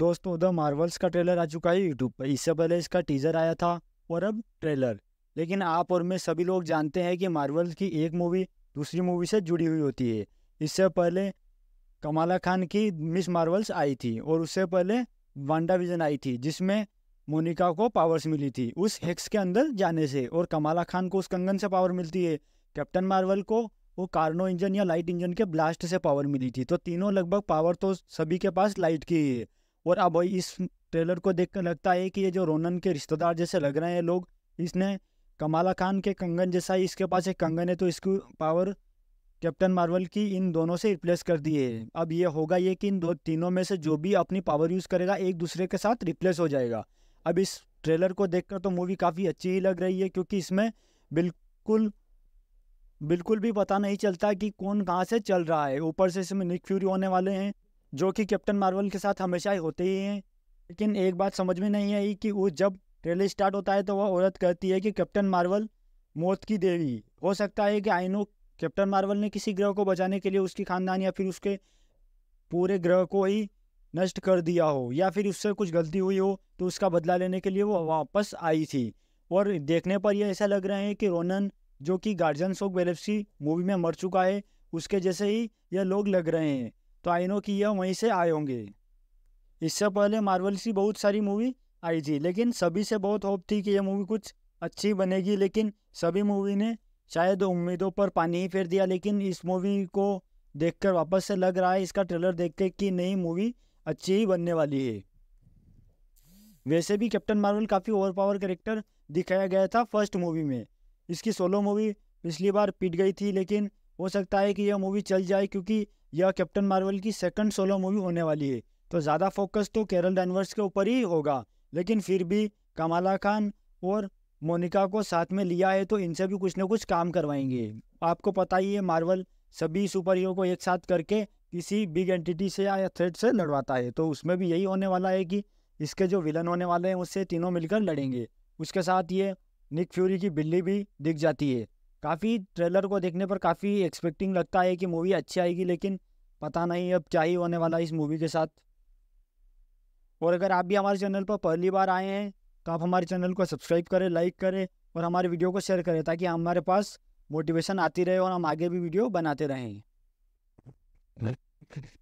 दोस्तों the Marvels का trailer आ चुका है यूट्यूब पर इससे पहले इसका टीजर आया था और अब ट्रेलर लेकिन आप और मैं सभी लोग जानते हैं कि मार्वल्स की एक मूवी दूसरी मूवी से जुड़ी हुई होती है इससे पहले कमाला खान की मिस मार्वल्स आई थी और उससे पहले वांडा विजन आई थी जिसमें मोनिका को पावर्स मिली थी उस हेक्स के अंदर जाने से और कमाला खान को उस कंगन से पावर मिलती है कैप्टन मार्वल को वो कार्नो इंजन या लाइट इंजन के ब्लास्ट से पावर मिली थी तो तीनों लगभग पावर तो सभी के पास लाइट की है और अब इस ट्रेलर को कर लगता है कि ये जो रोनन के रिश्तेदार जैसे लग रहे हैं लोग इसने कमाला खान के कंगन जैसा ही इसके पास एक कंगन है तो इसकी पावर कैप्टन मार्वल की इन दोनों से रिप्लेस कर दिए है अब ये होगा ये कि इन दो तीनों में से जो भी अपनी पावर यूज़ करेगा एक दूसरे के साथ रिप्लेस हो जाएगा अब इस ट्रेलर को देखकर तो मूवी काफ़ी अच्छी ही लग रही है क्योंकि इसमें बिल्कुल बिल्कुल भी पता नहीं चलता कि कौन कहाँ से चल रहा है ऊपर से इसमें निक फ्यूरी होने वाले हैं जो कि कैप्टन मार्वल के साथ हमेशा ही होते ही हैं लेकिन एक बात समझ में नहीं आई कि वो जब ट्रेलर स्टार्ट होता है तो वह औरत कहती है कि कैप्टन मार्वल मौत की देवी हो सकता है कि आइनो कैप्टन मार्वल ने किसी ग्रह को बचाने के लिए उसकी खानदान या फिर उसके पूरे ग्रह को ही नष्ट कर दिया हो या फिर उससे कुछ गलती हुई हो तो उसका बदला लेने के लिए वो वापस आई थी और देखने पर यह ऐसा लग रहा है कि रोनन जो कि गार्जियंस ऑफ गैलेक्सी मूवी में मर चुका है उसके जैसे ही यह लोग लग रहे हैं तो आई नो कि यह वहीं से आए होंगे इससे पहले मार्वल की बहुत सारी मूवी आई थी लेकिन सभी से बहुत होप थी कि यह मूवी कुछ अच्छी बनेगी लेकिन सभी मूवी ने शायद उम्मीदों पर पानी ही फेर दिया लेकिन इस मूवी को देखकर वापस से लग रहा है इसका ट्रेलर देख के कि नई मूवी अच्छी ही बनने वाली है वैसे भी कैप्टन मार्वल काफ़ी ओवर पावर करेक्टर दिखाया गया था फर्स्ट मूवी में इसकी सोलो मूवी पिछली बार पिट गई थी लेकिन हो सकता है कि यह मूवी चल जाए क्योंकि यह कैप्टन मार्वल की सेकंड सोलो मूवी होने वाली है तो ज़्यादा फोकस तो केरल डनवर्स के ऊपर ही होगा लेकिन फिर भी कमाला खान और मोनिका को साथ में लिया है तो इनसे भी कुछ ना कुछ काम करवाएंगे आपको पता ही है मार्वल सभी सुपर हीरो को एक साथ करके किसी बिग एंटिटी से या थ्रेड से लड़वाता है तो उसमें भी यही होने वाला है कि इसके जो विलन होने वाले हैं उससे तीनों मिलकर लड़ेंगे उसके साथ ये निक फ्यूरी की बिल्ली भी दिख जाती है काफ़ी ट्रेलर को देखने पर काफ़ी एक्सपेक्टिंग लगता है कि मूवी अच्छी आएगी लेकिन पता नहीं अब क्या ही होने वाला है इस मूवी के साथ और अगर आप भी हमारे चैनल पर पहली बार आए हैं तो आप हमारे चैनल को सब्सक्राइब करें लाइक करें और हमारे वीडियो को शेयर करें ताकि हमारे पास मोटिवेशन आती रहे और हम आगे भी वीडियो बनाते रहें